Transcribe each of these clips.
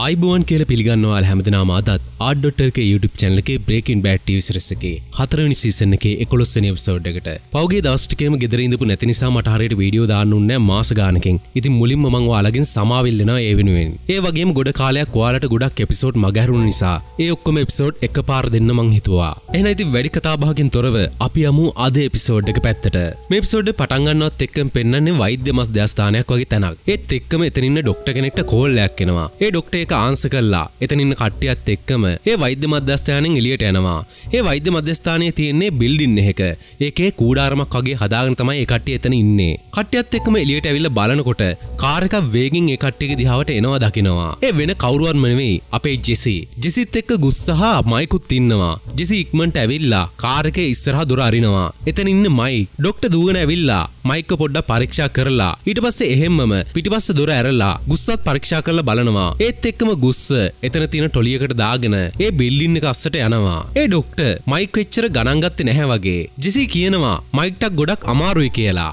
අයිබෝන් කියල පිළිගන්නවා හැමදනාම අදත් ආඩොටර්ක YouTube චැනලකේ බ්‍රේකින් බෑට්ටව සිරසගේ හතරනි සීසන එක එකොස්සන සෝඩ්ඩකට පවගේ දස්ටිකේම ගෙදරඉඳපු නැතිනිසා මටහරයට වීඩියෝ දාන්නුන්න මාසගානකින් ඉති මුලින් මං වාලගින් සමාවිල්ලෙන ඒ වෙනුවෙන් ඒ වගේ ගොඩ කාලයක් වාලට ගොඩක් එපිසෝඩ් මගැරුණු නිසා ඒ ඔක්කොම එපිසෝඩ් එක පාර දෙන්න මං හිතුවා එන ඇති වැඩි කතාභාගින් තොරව අපි අමු අද එපිසෝඩ්ඩක පැත්තට මෙපිසෝඩ් පටන්ගන්නවත් එක්කම් පෙන්න්නේ වෛද්‍ය මස් ධ්‍යස්ථානයක් වගේ තැනක් ඒත් එක්කම එතනින්න ඩොක්ට කෙනෙක්ට කෝල්ලයක් කෙනවා ඒ ඩොක් ඩොක්ට එක ආන්ස කල්ලා එතනින්න කට්ටියත් එක්කම ඒ වෛද්‍ය මධ්‍යස්ථානෙන් එලියට යනවා ඒ වෛද්‍ය මධ්‍යස්ථානය තියෙන්නේ බිල්ඩින්න එක ඒකේ කූඩාරමක් වගේ හදාගෙන තමයි එකට්ටිය එතන ඉන්නේ කට්ටියත් එක්කම එලියට ඇවිල්ල බලනකොට කාරක වේගින් එකට්ටියගේ දිහාවට එනවා දකිනවා ඒ වෙන කවුරුවන්ම නෙවෙයි අපේ ජෙසි ජෙසිත් එක්ක ගුස් සහ මයිකුත් ඉන්නවා ජෙසි ඉක්මනට ඇවිල්ලා කාරක ඉස්සරහා දොර අරිනවා එතන ඉන්න මයික් ඩොක්ටර් දුවගෙන ඇවිල්ලා මයික පොඩ්ඩ පරීක්ෂා කරලා ඊට පස්සේ එහෙම්මම පිටිපස්ස දොර ඇරලා ගුස්සත් පරීක්ෂා කරලා බලනවා ඒත් ඒත් එක්කම ගුස්ස එතන තියෙන ටොලියකට දාගෙන ඒ බිල්ලින් එක අස්සට යනවා ඒ ඩොක්ට මයික් වෙච්චර ගණන්ගත්තේ නැහැ වගේ ජෙසි කියනවා මයික්ටක් ගොඩක් අමාරුයි කියලා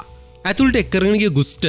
ඇතුළට එක්කරනගේ ගුස්ට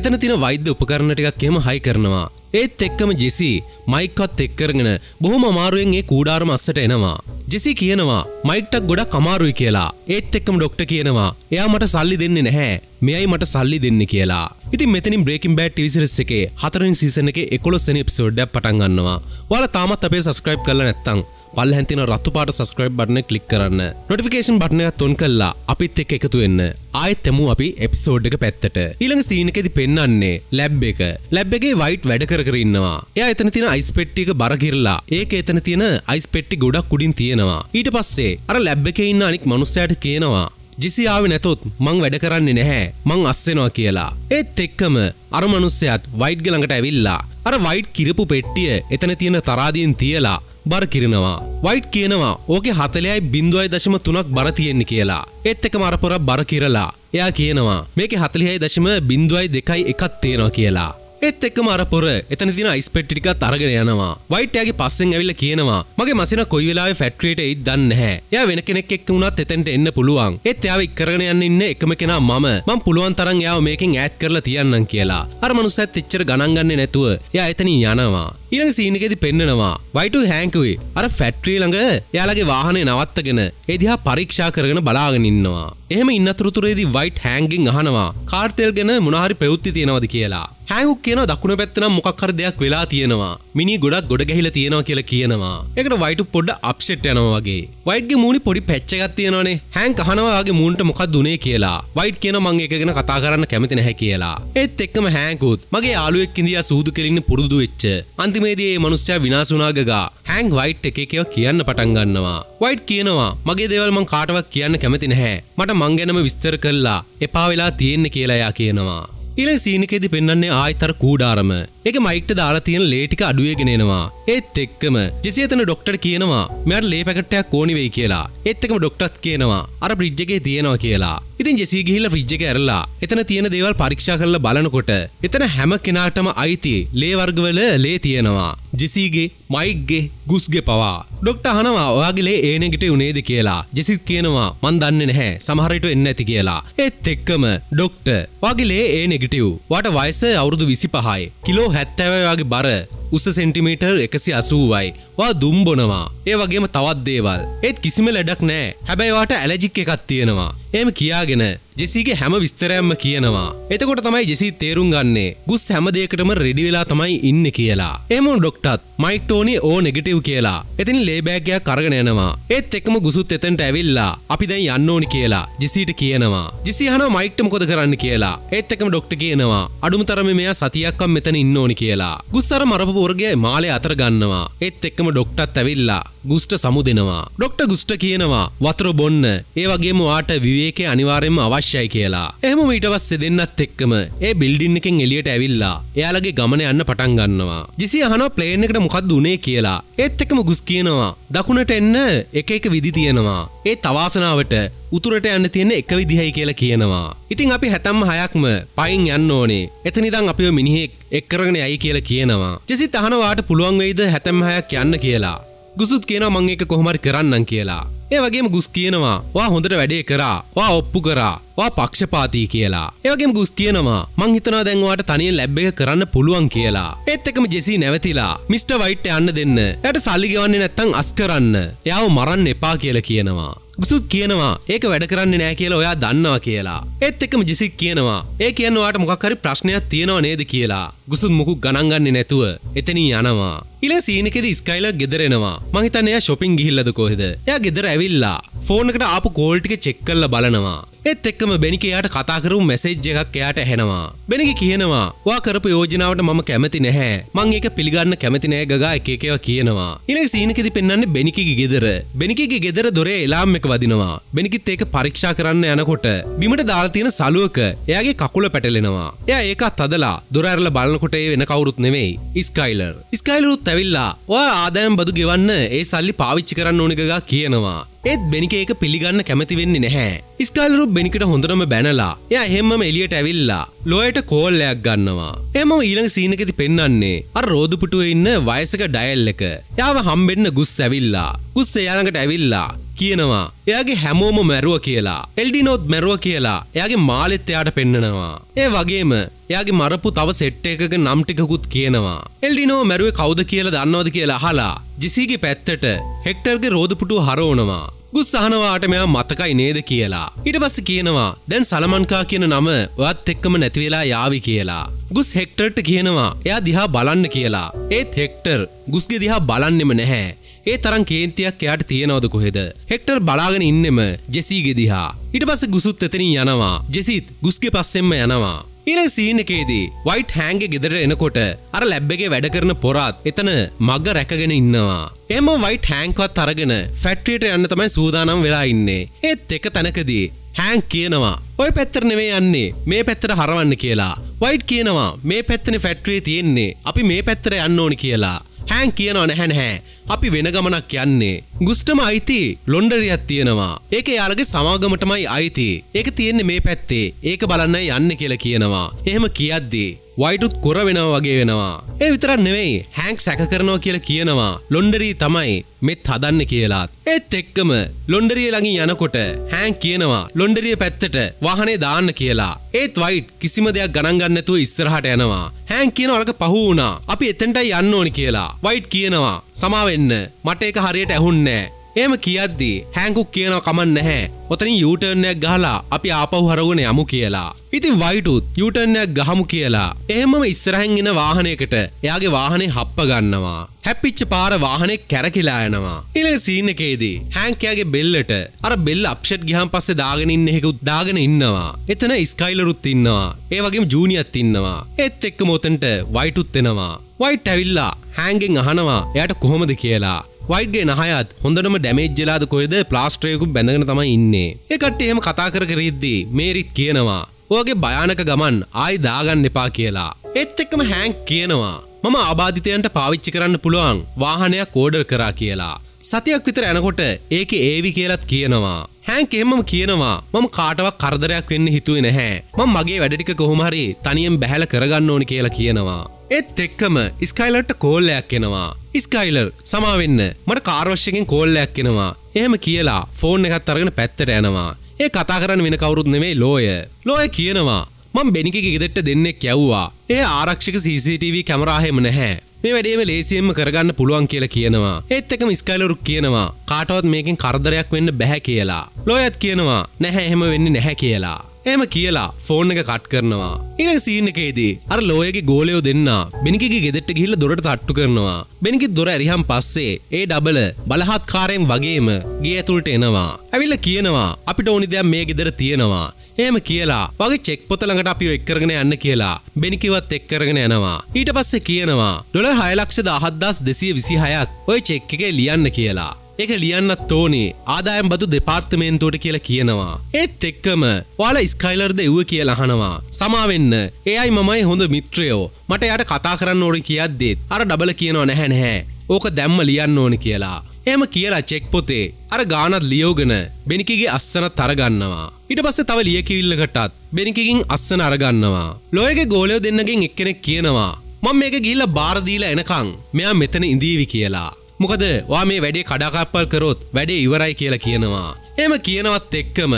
එතන තින වෛද්‍ය උපකරණ ටිකක් එහෙම හයි කරනවා ඒත් එක්කම ජෙසි මයික්කත් එක්කරගෙන බොහොම අමාරුවෙන් ඒ කූඩාරම අස්සට එනවා. ජෙසි කියනවා මයික්ටක් ගොඩක් අමාරුයි කියලා ඒත් එක්කම ඩොක්ට කියනවා එයා මට සල්ලි දෙන්නේ නැහැ මෙයයි මට සල්ලි දෙන්න කියලා ඉති මෙතනි බ්‍රේකින් බෑට් විසිරස් එකේ හතරින් සීසන එක එකොලොස්සන පිසෝඩ්ඩ පටන්ගන්නවා වාල තාමත් අපේ සස්ක්‍රයිබ් කල නැත්තං පල් හැතින රත්තු පාට සස්ක්‍රයිබ් බටන කලික් කරන්න නොටිකේෂන් බටනය තුන් කල්ලා අපිත් එක් එකතු වෙන්න ආයත් තෙමු අපි එපිසෝඩ්ඩක පැත්තට ඊළඟ සීනකෙති පෙන්න්නන්නේ ලැබ් එක ලැබ්බගේ වයිට් වැඩ කරඉන්නවා එය එතන තින අයිස් පෙට්ටික බර කිරලා ඒක එතන තියෙන අයිස් පෙට්ටි ගොඩක් කුඩින් තියෙනවා ඊට පස්සේ අර ලැබ් එක ඉන්න අනික් මනුස්සයට කියනවා ජිසිාව නැතොත් මං වැඩ කරන්නේ නැහැ මං අස්සෙනවා කියලා. ඒත් එක්කම අර මනුස්සයත් වයිඩ් ගලඟට ඇවිල්ලා. අර වයිඩ් කිරපු පෙට්ටිය එතන තියෙන තරාදීන් තියලා බර කිරනවා. වයිට් කියනවා ඕකේ හතලයයි බින්දුවයි දශම තුනක් බර තියෙන්නේ කියලා. ඒත් එක මරපොර බර කිරලා. එයා කියනවා මේක හතලිහයි දශම බින්දුවයි දෙකයි එකත් තියෙනවා කියලා. ඒත් එක්කම අර පොර එතන තින යිස්පෙට්ටික තරගෙන යනවා වයිට්යාගේ පස්සෙන් ඇවිල්ල කියනවා මගේ මසින කොයි වෙලාවේ ෆැට්‍රියට ඉත් දන්න හැ ය වෙන කෙනෙක් එක් වුණත් එතැන්ට එන්න පුළුවන් ඒත් යාව ඉක්කරගෙන යන්න ඉන්න එකම කෙනා මම මං පුළුවන් තරන් යාව මේකින් ඈත් කරලා තියන්නම් කියලා අර මනුසත් එච්චර ගණන්ගන්නේ නැතුව යා එතනින් යනවා ඉරඟ සීනිකෙදි පෙන්න්නනවා වයිටු හැංකුවේ අර ෆැට්‍රී ළඟ යාලගේ වාහනය නවත්තගෙන එදිහා පරීක්ෂා කරගෙන බලාගෙනන්නවා එහෙම ඉන්නතුරතුරේදි වයිට් හැංගිින් අහනවා කාර්ටෙල් ගෙන මොනහරි පැවුත්ති තියෙනවද කියලා හැංගුක් කියන දකුණ පැත්තනම් මොකක්කර දෙයක් වෙලා තියෙනවා මිනි ගොඩක් ගොඩ ගැහිල තියෙනවා කියලා කියනවා එකට වයිට පොඩ්ඩ අප්සෙට් යනවා වගේ වයිට්ගේ මූුණි පොඩි පැච්චගත් තියෙනවානේ හැන් කහනවාගේ මූන්ට මොකක් දුනේ කියලා වයිට් කියන මං එකගෙන කතා කරන්න කැමති නැහැ කියලා ඒත් එක්කම හැකුත් මගේ යාලුවෙක් ඉදියා සූදු කෙලින්න පුරුදු වෙච්ච අන්තිමේදයේ මනුස්්‍යය විනාසුනාගගා හැන් වයිට් එක එකව කියන්න පටන්ගන්නවා වයිට් කියනවා මගේ දෙවල් මං කාටවක් කියන්න කැමති නැහැ මට මංගැනම විස්තර කල්ලා එපා වෙලා තියෙන්න කියලායා කියනවා ඉල සීනිකෙදි පෙන්න්නේ ආයිතර කූඩාරම එක මයික්ට දාලා තියෙන ලේටික අඩුවගෙනෙනවා ඒත් එක්කම ජෙසියතන ඩොක්ටර් කියනවා මැට ලේ පැකටයක් කෝනිවෙයි කියලා එත්තකම ඩොක්ටත් කියනවා අර බ්‍රිජ්ජගේ තියෙනවා කියලා ඉතින් ජෙසී ගිහිල්ල ්‍රිජ්ජක ඇරලා එතන තියෙන දේවල් පරීක්ෂා කරල බලනකොට එතන හැම කෙනාටම අයිති ලේවර්ගවල ලේ තියෙනවා ජෙසිගේ මයික්ගේ ගුස්ගේ පවා. ඩොක්ට හනවා ඔයාගේලේ ඒනෙගිට උනේද කියලා ජෙසිත් කියනවා මන් දන්න නැහැ සමහරයට එන්න ඇති කියලා. එත් එක්කම ඩොක්ට වගේලේ ඒ නෙගිටව් වට වයිස අවුරුදු විසි පහයි කිලෝ හැත්තැවයාගේ බර උස සෙන්ටිමීටර් එකසි අසූවයි වා දුම්බොනවා ඒ වගේම තවත් දේවල් ඒත් කිසිම ලඩක් නෑ හැබැයිවාට ඇලජික් එකක් තියෙනවා එම කියාගෙන ජෙසිගේ හැම විස්තරයම්ම කියනවා එතකොට තමයි ජෙසි තේරුම් ගන්නේ ගුස් හැමදේකටම රෙඩිවෙලා තමයි ඉන්න කියලා එම ඩොක්ටත් මයික්ටෝනි ඕ නෙගටව් කියලා එතින් ලේබෑගයක් කරගෙන යනවා ඒත් එක්ම ගුසුත් එතැන්ට ඇවිල්ලා අපි දැන් යන්න ඕනි කියලා ජෙසිට කියනවා ජෙසි හන මයික්ට මොකද කරන්න කියලා ඒත් එකම ඩොක්ට කියනවා අඩුම තරම මෙයා සතියක්කම් මෙතන ඉන්න ඕනි කියලා ගුස්සර මරපු වර්ගය මාලය අතර ගන්නවා. එත් එක්කම ඩොක්ටත් ඇවිල්ලා ගුස්ට සමුදෙනවා. ඩොක්ට ගුස්ට කියනවා වතුර බොන්න ඒ වගේම වාට විවේකය අනිවාරෙන්ම අවශ්‍යයි කියලා. එහම මීටවස් දෙදන්නත් එක්කම ඒ බිල්ඩින් එකෙන් එලියට ඇවිල්ලා එයාලගේ ගමන යන්න පටන් ගන්නවා. ජිසි අහන ප්ලේන් එකට මොකක්ද උනේ කියලා. ඒත් එක්කම ගුස් කියනවා දකුණට එන්න එක එක විදි තියෙනවා. ඒ තවාසනාවට උතුරට යන්න තියෙන එක විදිහයි කියලා කියනවා. ඉතින් අපි හැතම් හයක්ම පයින් යන්න ඕනේ. එතනිදන් අපිව මිනිහෙක් එක්කරගෙන යයි කියලා කියනවා. ජෙසි තහනවාට පුළුවන් වෙයිද හැතම් හයක් යන්න කියලා. ගුසුත් කියන මං එක කොහොමරි කරන්නන් කියලා. ඒ වගේම ගුස් කියනවා වා හොඳට වැඩේ කරා වා ඔප්පු කරා වා පක්ෂපාතී කියලා. ඒ වගේම ගුස් කියනවා මං හිතනවා දැන් ඔයාට තනියෙන් ලැබ් එක කරන්න පුළුවන් කියලා. ඒත් එකම ජෙසී නැවතිලා මිස්ටර් වයිට් යන්න දෙන්න. එයාට සල්ලි ගෙවන්නේ නැත්තම් අස් කරන්න. එයාව මරන්න එපා කියලා කියනවා. ගුසුත් කියනවා ඒක වැඩ කරන්න නෑ කියලා ඔයා දන්නවා කියලා. ඒත් එකම ජිසික් කියනවා ඒ කියන්නවාට මොකක්හරි ප්‍රශ්නයක් තියෙනවා නේද කියලා. ගුසුත් මුකු ගණන්ගන්නේ නැතුව එතනී යනවා. ඉල සීනකෙද ස්කයිල ගෙදරෙනවා මහිතනය ශොපින් ගිහිල්ලද කොහෙද. එයා ගෙදර ඇවිල්ලා. ෆෝනකට ආපු කෝල්ටික චෙක්කල්ල බලනවා. එත් එක්කම බැනික යාට කතාකරු මැසේජ් එකක් එයාට ඇහෙනවා. බෙනක කියනවා වා කරපු යෝජනාවට මම කැමති නැහැ මං ඒක පිළිගන්න කැමති නෑ ගා එකකව කියනවා. ඉලෙ සීනකෙති පෙන්න්න බෙනිකගේ ගෙදර බෙනිකගේ ගෙදර දොරේ එලාම් එක වදිනවා. බෙනිකිත් ඒක පරීක්ෂා කරන්න යනකොට බිමට දාල්තියන සලුවක එයාගේ කකුල පැටලෙනවා. එය ඒකත් අදලා දොරඇරල බලන්නකොටේ වෙන කවුරුත් නෙවෙයි ඉස්කයිලර්. ඉස්කයිලරුත් ඇවිල්ලා වා ආදෑම් බදු ගෙවන්න ඒ සල්ලි පාවිච්චි කරන්න ඕනිකගා කියනවා. ඒත් බෙනික ඒක පිළිගන්න කැමති වෙන්නේ නැහැ ස්කල්රු බෙනිකට හොඳරම බැනලා ය හෙමම එලියට ඇවිල්ලා ලොයට කෝල්ලයක් ගන්නවා එම ඊළඟ සීනකෙති පෙන්න්නන්නේ අ රෝධපුටුව ඉන්න වයසක ඩයල් එක යාව හම්බෙන්න ගුස් ඇවිල්ලා ගුස් එයාළඟට ඇවිල්ලා කියනවා එයාගේ හැමෝම මැරුව කියලා එල්ඩිනෝත් මැරුව කියලා එයාගේ මාලෙත් එයාට පෙන්නනවා ඒ වගේම එයාගේ මරපු තව සෙට්ට එකක නම් ටිකකුත් කියනවා එල්ඩිනෝ මැරුවේ කවුද කියලා දන්නවද කියලා අහලා ජිසීගේ පැත්තට හෙක්ටර්ගේ රෝධපුටු හරෝනවා ගුස් සහනවාට මෙයා මතකයි නේද කියලා. ඊට පස්ස කියනවා දැන් සලමන්කා කියන නම ඔයත් එක්කම නැතිවෙලා යාවි කියලා. ගුස් හෙක්ටර්ට කියනවා එයා දිහා බලන්න කියලා. ඒත් හෙක්ටර් ගුස්ගෙ දිහා බලන්නෙම නැහැ. ඒ තරම් කේන්තියක් එයාට තියෙනවද කොහෙද. හෙක්ටර් බලාගෙන ඉන්නෙම ජෙසීගෙ දිහා. ඊට පස්ස ගුසුත් එතනින් යනවා. ජෙසිත් ගුස්ගෙ පස්සෙන්ම යනවා. එන සීන එකේදී වයිට් හැන්ගේ ගෙදර එනකොට අර ලැබ්බගේ වැඩ කරන පොරාත් එතන මග රැකගෙන ඉන්නවා. එම වයිට් හැංකවත් අරගෙන ෆැට්‍රියට යන්න තමයි සූදානම් වෙලා ඉන්නේ. ඒත් එක තැනකදී හැන් කියනවා ඔය පැත්තර නෙවේ යන්නේ මේ පැත්තර හරවන්න කියලා. වයිට් කියනවා මේ පැත්තන ෆැට්‍රිය තියෙන්නේ අපි මේ පැත්තර යන්න ඕනි කියලා. හැන් කියනව නැහැ නැහැ. අපි වෙන ගමනක් යන්නේ. ගුස්ටම අයිති ලොන්ඩරියක් තියෙනවා. ඒක යාලගේ සමාගමටමයි අයිති. ඒක තියෙන්නේ මේ පැත්තේ. ඒක බලන්න යන්න කියලා කියනවා. එහෙම කියද්දී වයිටුත් කොර වෙනවා වගේ වෙනවා. ඒ විතරක් නෙවෙයි හැන්ක් සැක කරනවා කියලා කියනවා ලොන්ඩරී තමයි මෙත් හදන්න කියලාත්. ඒත් එක්කම ලොන්ඩරිය ළඟින් යනකොට හැන් කියනවා ලොන්ඩරිය පැත්තට වාහනේ දාන්න කියලා. ඒත් වයිට් කිසිම දෙයක් ගණන් ගන්න නැතුව ඉස්සරහට යනවා. හැන් කියන අරක පහ වුණා. අපි එතෙන්ටයි යන්න ඕනි කියලා. වයිට් කියනවා සමාවෙන්න. මට ඒක හරියට ඇහුන්නේ නැහැ. ඒම කියද්දී හැංකුක් කියන කමන් නැහැ ඔතනින් යුටර්නයක් ගහලා අපි ආපහු හරවගෙන යමු කියලා. ඉතින් වයිටුත් යුටර්නයක් ගහමු කියලා. එහෙමම ඉස්සරහින් එන වාහනයකට එයාගේ වාහනේ හප්ප ගන්නවා. හැප්පිච්ච පාර වාහනේ කැරකිලා යනවා. ඊළඟ සීන් එකේදී හැන්ක් එයාගේ බෙල්ලට අර බෙල්ල අප්සෙට් ගියාන් පස්සේ දාගෙන ඉන්න එකකුත් දාගෙන ඉන්නවා. එතන ස්කයිලරුත් ඉන්නවා. ඒ වගේම ජූනියත් ඉන්නවා. ඒත් එක්කම උතන්ට වයිටුත් එනවා. වයිට් ඇවිල්ලා හැන්ගෙන් අහනවා එයාට කොහොමද කියලා. වයිඩ්ගේ නහයත් හොඳටම ඩැමේජ්ජලාද කොයද ප්ලාස්ට්‍රයකු බැඳගෙන තම ඉන්නේ එකට එහෙම කතා කර කරෙද්දී මේරික් කියනවා ඕගේ භයානක ගමන් ආයි දාගන්න එපා කියලා එත් එක්කම හැංක් කියනවා මම ආබාධිතයන්ට පාවිච්චි කරන්න පුළුවන් වාහනයක් කෝඩර් කරා කියලා සතියක් විතර ඇනකොට ඒක ඒවි කියලත් කියනවා. හැන්ක එහෙමම කියනවා මම කාටවක් කරදරයක් වෙන්න හිතුවේ නැහැ. මම මගේ වැඩටික කොහොමහරි තනියෙන් බැහැල කරගන්න ඕනි කියලා කියනවා. එත් එක්කම ස්කයිලට කෝල්ලයක් එෙනවා. ස්කයිලර් සමාවෙන්න මට කාර්වශ්‍යයෙන් කෝල්ලයක් එෙනවා. එහෙම කියලා ෆෝන් එකත් අරගෙන පැත්තට යනවා. ඒ කතා කරන්න වෙන කවුරුත් නෙමේ ලෝය. ලෝය කියනවා. මං බෙනික ගෙදෙට්ට දෙන්නෙක් යව්වා. ඒ ආරක්ෂක CCTV කැමරාහෙම නැහැ. මේ වැඩේම ලේසියෙන්ම කරගන්න පුළුවන් කියලා කියනවා. ඒත් එකම ස්කයිලරු කියනවා. කාටවත් මේකෙන් කරදරයක් වෙන්න බැහැ කියලා. ලෝයත් කියනවා නැහැ එහෙම වෙන්නේ නැහැ කියලා. එම කියලා ෆෝන් එක කට් කරනවා ඉන සීන එකේදී අර ලෝයගේ ගෝලයෝ දෙන්න බෙනිකගේ ගෙදෙට්ට ගිල්ල දොට තට්ටු කරනවා බෙනිකි දොර ඇරිහම් පස්සේ ඒ ඩබල බලහත් කාරයෙන් වගේම ගේ ඇතුළට එනවා ඇවිල්ල කියනවා අපිට ඕනි දෙයක් මේ ගෙදර තියෙනවා ඒම කියලා වගේ චෙක් පොතළඟට අපි එක්කරගෙන යන්න කියලා බෙනිකිවත් එක්කරගෙන යනවා ඊට පස්සේ කියනවා ඩොල හයලක්ෂ දහත්දස් දෙසිය විසිහයක් ඔය චෙක්කගේ ලියන්න කියලා එක ලියන්නත් ඕනේ ආදායම් බදු දෙපාර්තමේන්තුවට කියලා කියනවා. ඒත් එක්කම ඔයාලා ස්කයිලර්ද එව්ව කියලා අහනවා. සමාවෙන්න එයයි මමයි හොඳ මිත්‍රයෝ මට එයාට කතා කරන්න ඕනේ කියද්දෙත් අර ඩබල කියනවා නැහැ නැහැ. ඕක දැම්ම ලියන්න ඕනේ කියලා. එහම කියලා චෙක් පොතේ අර ගානත් ලියෝගෙන බෙනිකගේ අස්සන තරගන්නවා. ඉට පස්ස තව ලියකිවිල්ලකටත් බෙනිකින් අස්සන අරගන්නවා. ලොයගේ ගෝලයෝ දෙන්නගෙන් එක්කෙනෙක් කියනවා. මං මේක ගිල්ල බාරදීල එනකං මෙයා මෙතන ඉඳීවි කියලා. මොකද වා මේ වැඩේ කඩාකප්පල් කරොත් වැඩේ ඉවරයි කියලා කියනවා. එම කියනවත් එක්කම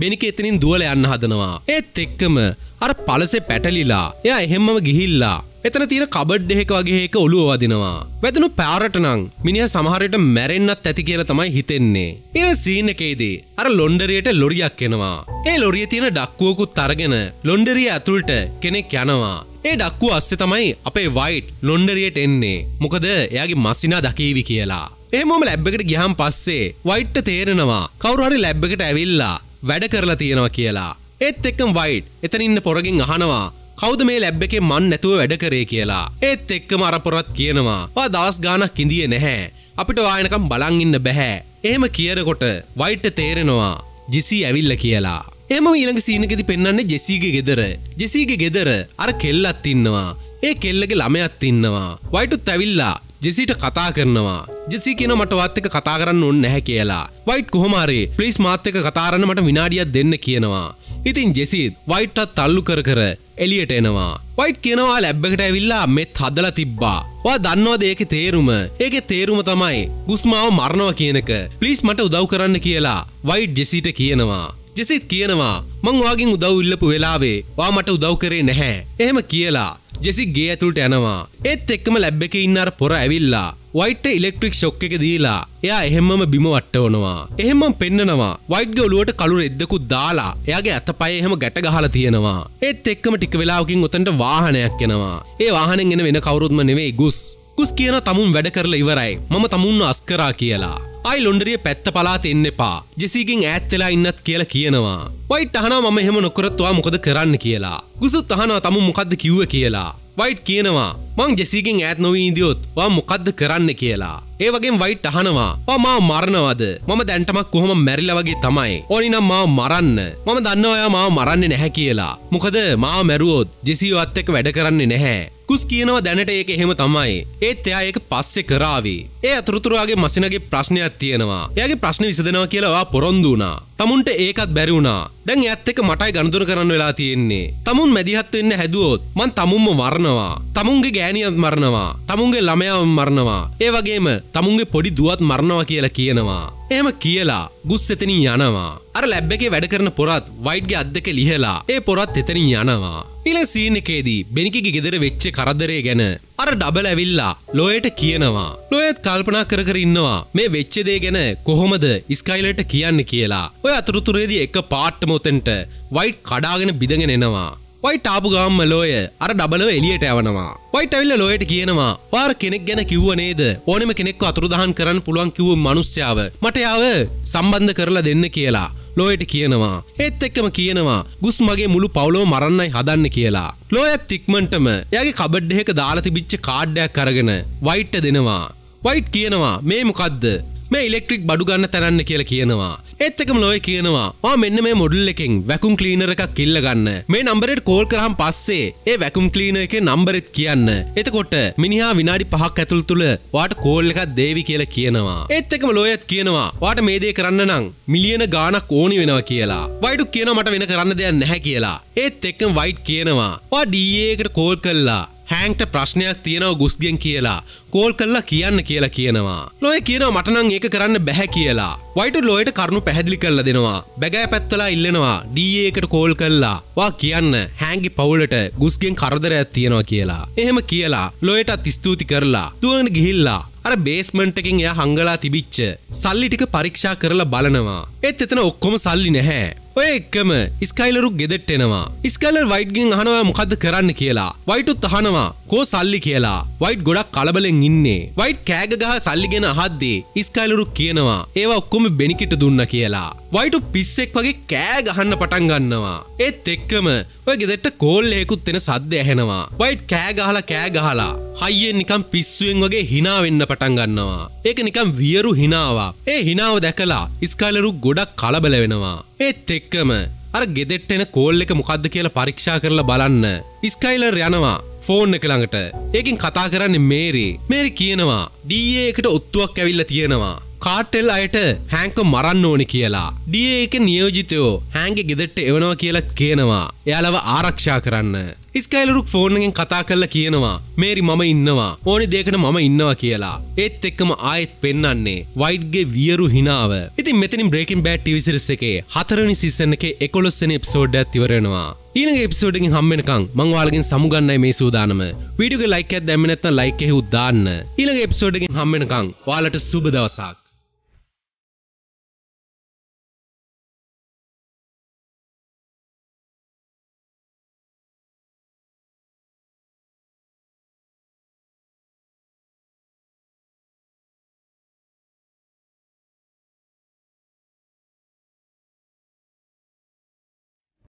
බෙනික එතනින් දුවල යන්න හදනවා. ඒත් එක්කම අර පලසේ පැටලිලා එයා එහෙම්මම ගිහිල්ලා එතන තියෙන කබඩ් එහෙක වගේ එක ඔළුව වදිනවා. වැදනු පාරට නම් මිනිහ සමහරයට මැරෙන්නත් ඇති කියලා තමයි හිතෙන්නේ. එන සීන් එකේදී අර ලොන්ඩරියට ලොරියක් එනවා. ඒ ලොරිය තියෙන ඩක්කුවකුත් අරගෙන ලොන්ඩරිය ඇතුළට කෙනෙක් යනවා. ඒ ඩක්කු අස්සේ තමයි අපේ වයිට් ලොන්ඩරියට එන්නේ මොකද එයාගේ මසිනා දකීවි කියලා. ඒ මොම ලැබ්බකට ගිහම් පස්සේ වයිට්ට තේරෙනවා කවුරුහරි ලැබ්බකට ඇවිල්ලා වැඩ කරලා තියෙනවා කියලා. ඒත් එක්කම් වයිට් එතනින්න පොරගින් අහනවා කෞද මේ ලැබ් එකේ මන් නැතුව වැඩ කරේ කියලා ඒත් එක්කම අරපොරත් කියනවා වා දවස් ගානක් ඉඳියේ නැහැ අපිට වායනකම් බලන් ඉන්න බැහැ එහෙම කියනකොට වයිට්ට තේරෙනවා ජිසි ඇවිල්ල කියලා එම ඊළඟ සීනකෙති පෙන්න්නේ ජෙසීගේ ගෙදර ජෙසීගේ ගෙදර අර කෙල්ලත් ඉන්නවා ඒ කෙල්ලගේ ළමයත් ඉන්නවා වයිටුත් ඇවිල්ලා ජෙසිට කතා කරනවා ජෙසි කියෙන මටවත්තක කතා කරන්න ඔන්න නැහැ කියලා වයිට් කොහොමාරේ ප්‍රිස් මාත්තක කතාරන්න මට විනාඩියත් දෙන්න කියනවා ඉතින් ජෙසිත් වයිට්ටත් තල්ලු කර කර එලියට එනවා. වයිට් කියනවා ලැබ්බකට ඇවිල්ලා මෙත් හදල තිබ්බා. වා දන්නවාද ඒක තේරුම ඒක තේරුම තමයි ගුස්මාව මරණව කියනක පලිස් මට උදව් කරන්න කියලා වයිට් ජෙසිට කියනවා. ජෙසිත් කියනවා මංවාගින් උදව් ඉල්ලපු වෙලාවේ වා මට උදව් කරේ නැහැ. එහෙම කියලා ජෙසි ගේ ඇතුළට යනවා ඒත් එක්කම ලැබ් එක ඉන්නර පොර ඇවිල්ලා වයිට ඉලෙක්ට්‍රික් ශොක් එක දීලා එයා එහෙමම බිම වට්ටවනවා එහෙමම පෙන්නනවා වයිට්ග ඔලුවට කළු එද්දකු දාලා එයාගේ ඇත පය එහෙම ගැට ගහලා තියෙනවා ඒත් එක්කම ටික වෙලාවකින් ඔතන්ට වාහනයක් එනවා ඒ වාහනෙන් එන වෙන කවුරුත්ම නෙවෙයි ගුස් ගුස් කියන තමුන් වැඩ කරලා ඉවරයි මම තමුන්ව අස්කරා කියලා අයි ලොන්ඩරිය පැත්ත පලාත එන්න එපා ජෙසිගෙන් ඇත්තලා ඉන්නත් කියලා කියනවා. වයිට් අහනවා මම එහෙම නොකරත්වා මොකද කරන්න කියලා. ගුසුත් අහනවා තම මොකක්ද කිව්ව කියලා. වයිට් කියනවා මං ජෙසිගෙන් ඇත් නොවීදියොත් වා මොකක්ද කරන්න කියලා. ඒවගේ වයිට් අහනවා පමා මරණවද මම දැන්ටමක් කොහොම මැරිල වගේ තමයි ඕනිනම් මා මරන්න මම දන්නවයා මා මරන්නේ නැහැ කියලා මොකද මා මැරුවෝත් ජෙසිවත් එක්ක වැඩ කරන්නේ නැහැ කුස් කියනව දැනට ඒක එහෙම තමයි ඒත් එයා ඒක පස්සෙ කරාවේ ඒ අතුරුතුරාගේ මසිනගේ ප්‍රශ්නයක් තියෙනවා එයාගේ ප්‍රශ්න විසඳනවා කියලාවා පොරොන්දු වුණා තමුන්ට ඒකත් බැරි වුණා දැන් ඇත් එක මටයි ගණදුර කරන්න වෙලා තියෙන්නේ තමුන් මැදිහත් වෙන්න හැදුවොත් මං තමුන්ම වරනවා තමුන්ගේ ගෑනියත් මරණවා තමුන්ගේ ළමයාව මරණවා ඒවගේම තමුන්ගේ පොඩි දුවත් මරණවා කියලා කියනවා එහෙම කියලා ගුස් එතනින් යනවා අර ලැබ් එකේ වැඩ කරන පොරත් වයිඩ්ගේ අත් දෙක ලිහලා ඒ පොරත් එතනින් යනවා ඊළඟ සීන් එකේදී බෙනිකිගේ ගෙදර වෙච්ච කරදරය ගැන අර ඩබල් ඇවිල්ලා ලොයට කියනවා ලොයත් කල්පනා කර කර ඉන්නවා මේ වෙච්ච දේ ගැන කොහොමද ස්කයිලර්ට කියන්න කියලා ඔය අතුරුතුරේදී එක පාට්ටම උතෙන්ට වයිට් කඩාගෙන බිඳගෙන එනවා පයිටාපු ගම්ම ලෝය අර ඩබලව එලියට යවනවා පයිටවිල්ල ලෝයට කියනවා පාර කෙනෙක් ගැන කිව්වනේද ඕනෙම කෙනෙක් අතුරුදහන් කරන්න පුළුවන් කිව්ව මනුස්්‍යාව මටයාව සම්බන්ධ කරලා දෙන්න කියලා ලෝයට කියනවා ඒත් එක්කම කියනවා ගුස් මගේ මුළු පවුලෝ මරන්නයි හදන්න කියලා ලෝයත් තික්මන්ටම යගේ කබඩ්ඩෙක දාලති බිච්ච කාඩ්ඩයක් කරගෙන වයිට්ට දෙනවා වයිට් කියනවා මේ මොකද්ද මේ ඉලෙක්ට්‍රික් බඩු ගන්න තරන්න කියලා කියනවා එත්තකම ලොය කියනවා ආ මෙන්න මේ මොඩල් එකෙන් වැකුම් ක්ලීනර එකක් කිල්ල ගන්න මේ නම්බරෙට කෝල් කරහම් පස්සේ ඒ වැකුම් ක්ලීන එක නම්බරෙත් කියන්න එතකොට මිනිහා විනාඩි පහක් ඇතුළ තුළ වාට කෝල් එකක් දේවි කියලා කියනවා එත්තකම ලොයත් කියනවා වාට මේ දේ කරන්න නම් මිලියන ගානක් ඕනි වෙනවා කියලා වයිඩු කියනවා මට වෙන කරන්න දෙයක් නැහැ කියලා ඒත් එක්කම වයිට් කියනවා වා ඩීඒකට කෝල් කළා හැන්ට ප්‍රශ්නයක් තියෙනව ගුස්ගෙන් කියලා කෝල් කල්ලා කියන්න කියලා කියනවා. ලොය කියනවා මටනං ඒක කරන්න බැහැ කියලා. වයිට ලොයට කරුණු පැහැදිලි කරලා දෙනවා. බැගෑ පැත්තලා ඉල්ලනවා ඩඒකට කෝල් කල්ලා. වා කියන්න හැංගි පවුලට ගුස්ගෙන් කරදරයක් තියෙනවා කියලා. එහෙම කියලා ලොයටත් ස්තුති කරලා දුවන ගිහිල්ලා අර බේස්මන්ටකින් එය හංගලා තිබිච්ච සල්ලිටික පරීක්ෂා කරලා බලනවා එත් එතන ඔක්කොම සල්ලි නැහැ ඔය එක්කම ස්කයිලරු ගෙදෙට්ටෙනවා ස්කයිලර් වයිට්ගෙන් අහනවා මොකද කරන්න කියලා වයිටුත් අහනවා යකෝ සල්ලි කියලා වයිට් ගොඩක් කලබලෙන් ඉන්නේ වයිට් කෑගගහ සල්ලිගෙන අහද්දේ ඉස්කයිලරු කියනවා ඒවා ඔක්කොම බෙනිකිට දුන්න කියලා වයිටු පිස්සෙක් වගේ කෑ ගහන්න පටන් ගන්නවා ඒත් එක්කම ඔය ගෙදෙට කෝල්ලෙකුත් එෙන සද්ද ඇහෙනවා වයිට් කෑගහලා කෑගහලා හයිියෙන් නිකම් පිස්සුවෙන් වගේ හිනාවෙන්න පටන් ගන්නවා ඒක නිකම් වියරු හිනාවා ඒ හිනාව දැකලා ඉස්කයිලරු ගොඩක් කලබල වෙනවා ඒත් එක්කම අර ගෙදෙට්ටෙන කෝල් එක මොකක්ද කියලා පරීක්ෂා කරලා බලන්න ඉස්කයිලර් යනවා ෆෝන් එක ළඟට ඒකින් කතා කරන්න මේරේ මේරි කියනවා ඩීඒ එකට ඔත්තුවක් ඇවිල්ල තියෙනවා කාටෙල් අයට හැංක මරන්න ඕනි කියලා. ඩිය එක නියෝජිතයෝ හැන්ගේ ගෙදෙට්ට එවනවා කියලා කියනවා. එයාලව ආරක්ෂා කරන්න. ස්කයිලරුක් ෆෝර්න්ගෙන් කතා කරලා කියනවා මේරි මම ඉන්නවා ඕනි දෙකට මම ඉන්නවා කියලා ඒත් එක්කම ආයෙත් පෙන්න්නන්නේ වයිඩ්ගේ වියරු හිනාව ඉතින් මෙතනින් බ්‍රේකින් බෑට් ටිවිසිරිස් එකේ හතරනි සිසන එකේ එකොලොස්සන එප්සෝඩ් ඇතිවරෙනවා ඊළඟ එපිසෝඩ්ගෙන් හම්බෙනකන් මං ඔයාලගෙන් සමුගන්නයි මේ සූදානම වීඩියෝ එක ලයික් එකක් දැම්මේ නැත්නම් ලයික් එකේ උද්දාන්න ඊළඟ එපිසෝඩ්ගෙන් හම්බෙනකන් ඔයාලට සුබ දවසක්